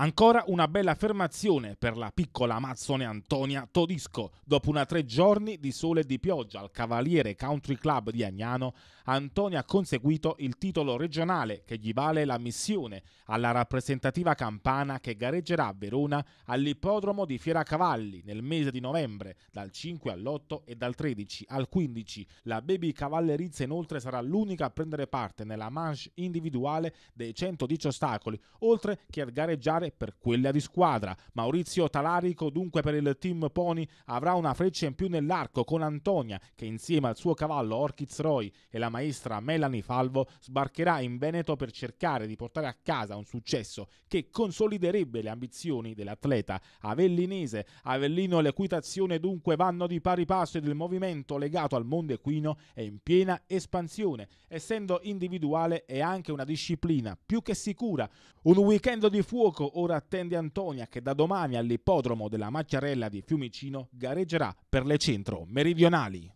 Ancora una bella affermazione per la piccola amazzone Antonia Todisco. Dopo una tre giorni di sole e di pioggia al Cavaliere Country Club di Agnano, Antonia ha conseguito il titolo regionale che gli vale la missione alla rappresentativa campana che gareggerà a Verona all'ippodromo di Fiera Cavalli nel mese di novembre dal 5 all'8 e dal 13 al 15. La Baby Cavallerizza inoltre sarà l'unica a prendere parte nella manche individuale dei 110 ostacoli, oltre che a gareggiare e per quella di squadra. Maurizio Talarico dunque per il team Pony avrà una freccia in più nell'arco con Antonia che insieme al suo cavallo Orchiz Roy e la maestra Melanie Falvo sbarcherà in Veneto per cercare di portare a casa un successo che consoliderebbe le ambizioni dell'atleta avellinese. Avellino e l'equitazione dunque vanno di pari passo ed il movimento legato al mondo equino è in piena espansione, essendo individuale è anche una disciplina più che sicura. Un weekend di fuoco ora attende Antonia che da domani all'ippodromo della Macchiarella di Fiumicino gareggerà per le centro meridionali.